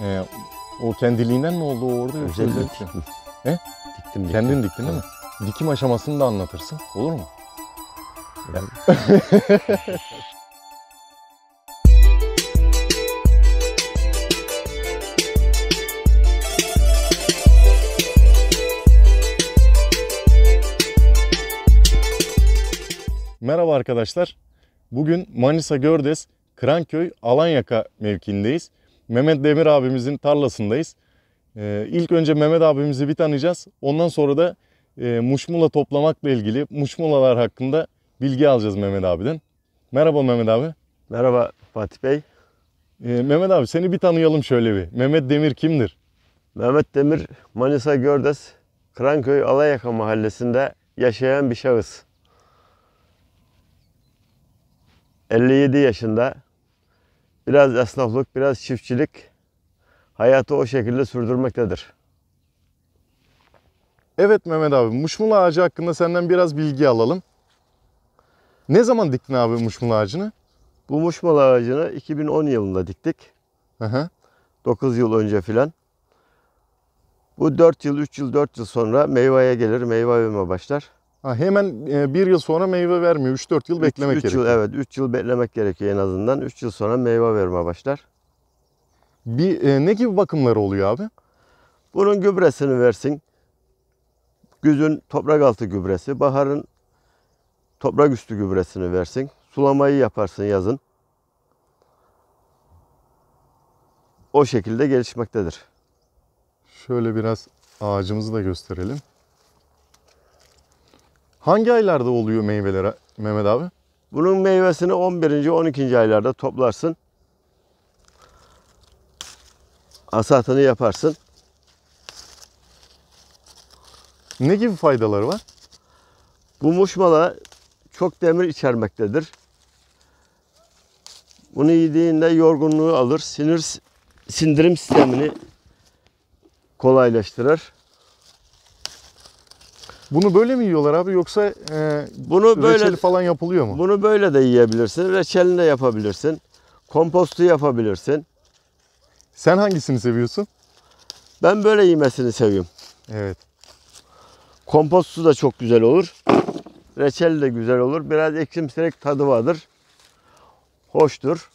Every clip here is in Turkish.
Ee, o kendiliğinden mi oldu orada yoksa özel diktim. He? Şey diktim, diktim. Kendin diktin değil mi? Dikim aşamasını da anlatırsın. Olur mu? Yani. Merhaba arkadaşlar. Bugün Manisa Gördes, Kranköy, Alanyaka mevkiindeyiz. Mehmet Demir abimizin tarlasındayız. Ee, ilk önce Mehmet abimizi bir tanıyacağız. Ondan sonra da e, muşmula toplamakla ilgili muşmulalar hakkında bilgi alacağız Mehmet abiden. Merhaba Mehmet abi. Merhaba Fatih Bey. Ee, Mehmet abi seni bir tanıyalım şöyle bir. Mehmet Demir kimdir? Mehmet Demir Manisa Gördes Kranköy Alayaka mahallesinde yaşayan bir şahıs. 57 yaşında biraz esnaflık, biraz çiftçilik hayatı o şekilde sürdürmektedir. Evet Mehmet abi, muşmula ağacı hakkında senden biraz bilgi alalım. Ne zaman diktin abi muşmula ağacını? Bu muşmula ağacını 2010 yılında diktik. Hı hı. 9 yıl önce filan. Bu 4 yıl, 3 yıl, 4 yıl sonra meyveye gelir, meyve vermeye başlar. Ha, hemen e, bir yıl sonra meyve vermiyor. 3-4 yıl üç, beklemek üç gerekiyor. Yıl, evet 3 yıl beklemek gerekiyor en azından. 3 yıl sonra meyve verme başlar. Bir, e, ne gibi bakımları oluyor abi? Bunun gübresini versin. Güzün toprak altı gübresi, baharın toprak üstü gübresini versin. Sulamayı yaparsın yazın. O şekilde gelişmektedir. Şöyle biraz ağacımızı da gösterelim. Hangi aylarda oluyor meyveler Mehmet abi? Bunun meyvesini 11. 12. aylarda toplarsın. Asatını yaparsın. Ne gibi faydaları var? Bu muşmala çok demir içermektedir. Bunu yediğinde yorgunluğu alır, sinir sindirim sistemini kolaylaştırır. Bunu böyle mi yiyorlar abi yoksa e, bunu böyle reçeli falan yapılıyor mu? Bunu böyle de yiyebilirsin. Reçelini de yapabilirsin. Kompostu yapabilirsin. Sen hangisini seviyorsun? Ben böyle yemesini seviyorum. Evet. Kompostu da çok güzel olur. Reçeli de güzel olur. Biraz ekşimserek tadı vardır. Hoştur.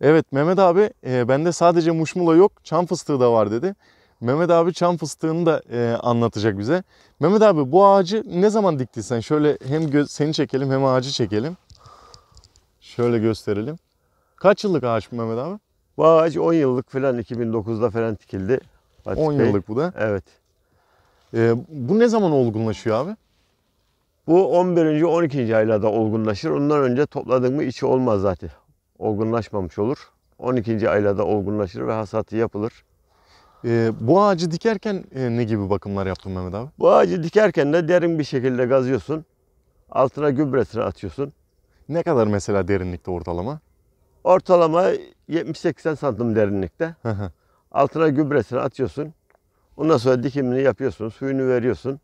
Evet Mehmet abi e, bende sadece muşmula yok çam fıstığı da var dedi. Mehmet abi çam fıstığını da e, anlatacak bize. Mehmet abi bu ağacı ne zaman diktin sen? Şöyle hem seni çekelim hem ağacı çekelim. Şöyle gösterelim. Kaç yıllık ağaç bu Mehmet abi? Bu ağaç 10 yıllık falan 2009'da falan dikildi. Fatih 10 yıllık bu da. Evet. E, bu ne zaman olgunlaşıyor abi? Bu 11. 12. aylarda olgunlaşır. Ondan önce topladığımı içi olmaz zaten olgunlaşmamış olur. 12. aylada olgunlaşır ve hasatı yapılır. E, bu ağacı dikerken e, ne gibi bakımlar yaptın Mehmet abi? Bu ağacı dikerken de derin bir şekilde gazıyorsun. Altına gübresini atıyorsun. Ne kadar mesela derinlikte ortalama? Ortalama 70-80 santim derinlikte. Altına gübresini atıyorsun. Ondan sonra dikimini yapıyorsun, suyunu veriyorsun.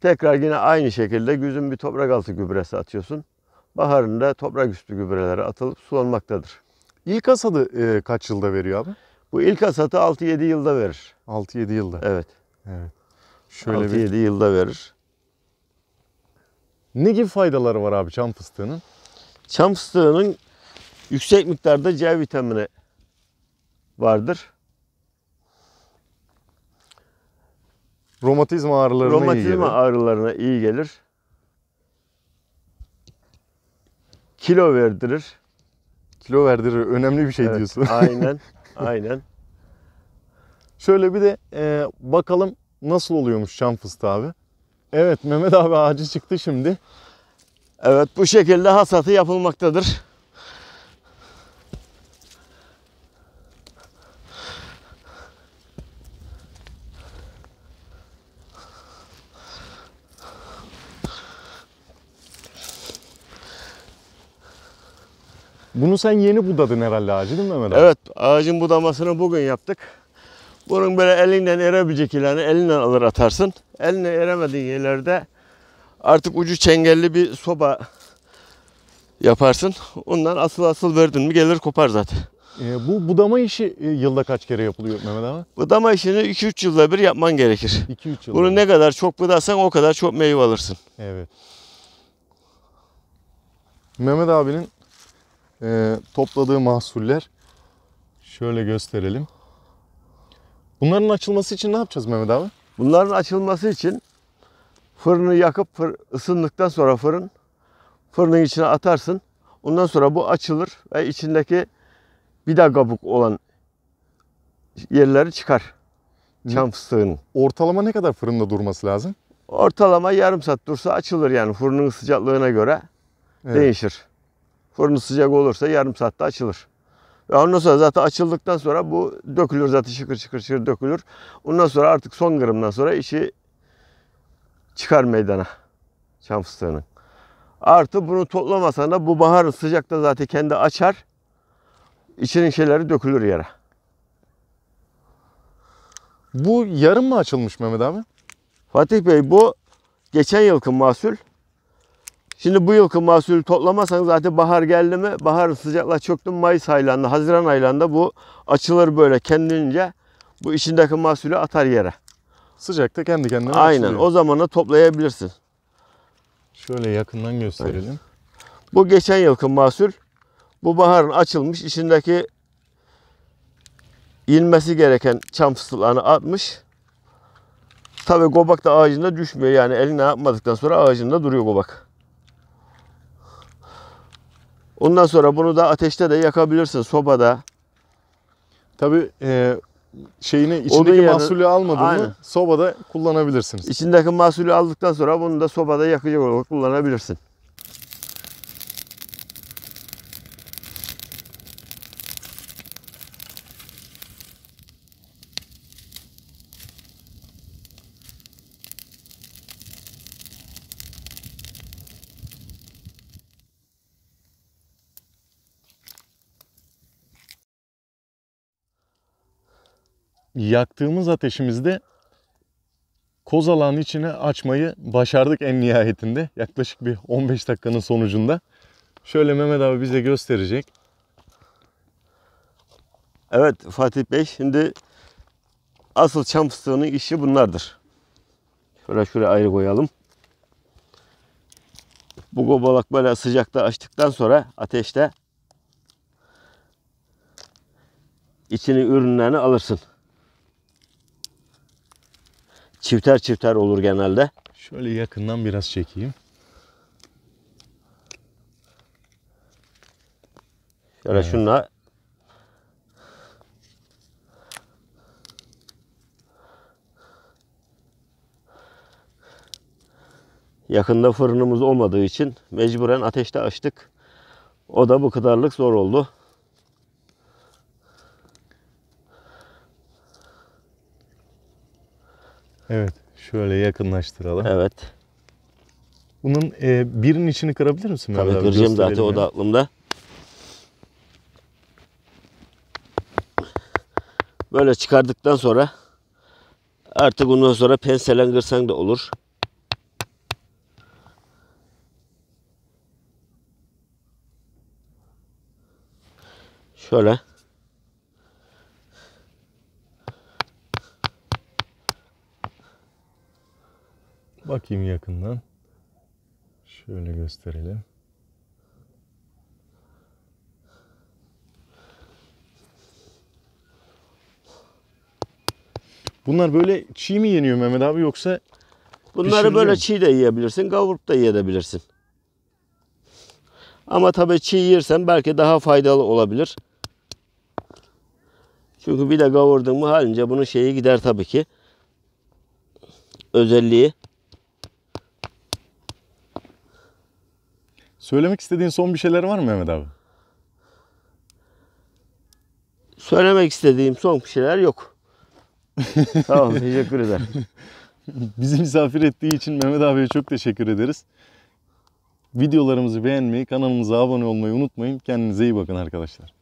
Tekrar yine aynı şekilde güzün bir toprak altı gübresi atıyorsun baharında toprak üstü gübrelere atılıp sulanmaktadır. İlk hasadı e, kaç yılda veriyor abi? Bu ilk hasatı 6-7 yılda verir. 6-7 yılda. Evet. Evet. Şöyle 6-7 bir... yılda verir. Ne gibi faydaları var abi çam fıstığının? Çam fıstığının yüksek miktarda C vitamini vardır. Romatizma ağrılarına Romatizma iyi gelir. ağrılarına iyi gelir. kilo verdirir. Kilo verdirir. Önemli bir şey evet, diyorsun. aynen. Aynen. Şöyle bir de e, bakalım nasıl oluyormuş çam fıstığı abi. Evet Mehmet abi ağacı çıktı şimdi. Evet bu şekilde hasatı yapılmaktadır. Bunu sen yeni budadın herhalde ağacı değil mi Mehmet abi? Evet ağacın budamasını bugün yaptık. Bunun böyle elinden erebilecek ilanı elinden alır atarsın. Eline eremediğin yerlerde artık ucu çengelli bir soba yaparsın. Ondan asıl asıl verdin mi gelir kopar zaten. E, bu budama işi e, yılda kaç kere yapılıyor Mehmet abi? Budama işini 2-3 yılda bir yapman gerekir. 2-3 yılda. Bunu ne kadar çok budarsan o kadar çok meyve alırsın. Evet. Mehmet abinin e, topladığı mahsuller. Şöyle gösterelim. Bunların açılması için ne yapacağız Mehmet abi? Bunların açılması için fırını yakıp fır, ısındıktan sonra fırın fırının içine atarsın. Ondan sonra bu açılır ve içindeki bir daha kabuk olan yerleri çıkar. Çam fıstığının. Ortalama ne kadar fırında durması lazım? Ortalama yarım saat dursa açılır yani fırının sıcaklığına göre evet. değişir. Fırını sıcak olursa yarım saatte açılır. Ve ondan sonra zaten açıldıktan sonra bu dökülür zaten şıkır şıkır şıkır dökülür. Ondan sonra artık son gramdan sonra işi çıkar meydana çam fıstığının. Artı bunu toplamasan da bu baharın sıcakta zaten kendi açar. İçinin şeyleri dökülür yere. Bu yarım mı açılmış Mehmet abi? Fatih Bey bu geçen yılki mahsul. Şimdi bu yılki mahsulü toplamasanız zaten bahar geldi mi, bahar sıcakla çöktü mü Mayıs aylarında, Haziran aylarında bu açılır böyle kendince bu içindeki mahsulü atar yere. Sıcakta kendi kendine Aynen açılıyor. o zamana toplayabilirsin. Şöyle yakından gösterelim. Evet. Bu geçen yılki mahsul. Bu baharın açılmış içindeki inmesi gereken çam fıstıklarını atmış. Tabi gobak da ağacında düşmüyor yani eline yapmadıktan sonra ağacında duruyor gobak. Ondan sonra bunu da ateşte de yakabilirsin sobada. Tabi e, şeyini içindeki yerine, mahsulü almadığını sobada kullanabilirsiniz. İçindeki mahsulü aldıktan sonra bunu da sobada yakıcı olarak kullanabilirsin. yaktığımız ateşimizde koz kozalağın içine açmayı başardık en nihayetinde. Yaklaşık bir 15 dakikanın sonucunda. Şöyle Mehmet abi bize gösterecek. Evet Fatih Bey şimdi asıl çam fıstığının işi bunlardır. Şöyle şuraya ayrı koyalım. Bu gobalak böyle sıcakta açtıktan sonra ateşte içini ürünlerini alırsın. Çifter çifter olur genelde. Şöyle yakından biraz çekeyim. Şöyle evet. şunla Yakında fırınımız olmadığı için mecburen ateşte açtık. O da bu kadarlık zor oldu. Evet. Şöyle yakınlaştıralım. Evet. Bunun e, birinin içini kırabilir misin? Tabii kıracağım zaten ya. o da aklımda. Böyle çıkardıktan sonra artık bundan sonra penselen kırsan da olur. Şöyle. Bakayım yakından. Şöyle gösterelim. Bunlar böyle çiğ mi yeniyor Mehmet abi yoksa Bunları böyle mi? çiğ de yiyebilirsin, kavurup da yiyebilirsin. Ama tabii çiğ yersen belki daha faydalı olabilir. Çünkü bir de kavurdun mu halince bunun şeyi gider tabii ki. Özelliği. Söylemek istediğin son bir şeyler var mı Mehmet abi? Söylemek istediğim son bir şeyler yok. tamam teşekkür ederim. Bizi misafir ettiği için Mehmet abiye çok teşekkür ederiz. Videolarımızı beğenmeyi, kanalımıza abone olmayı unutmayın. Kendinize iyi bakın arkadaşlar.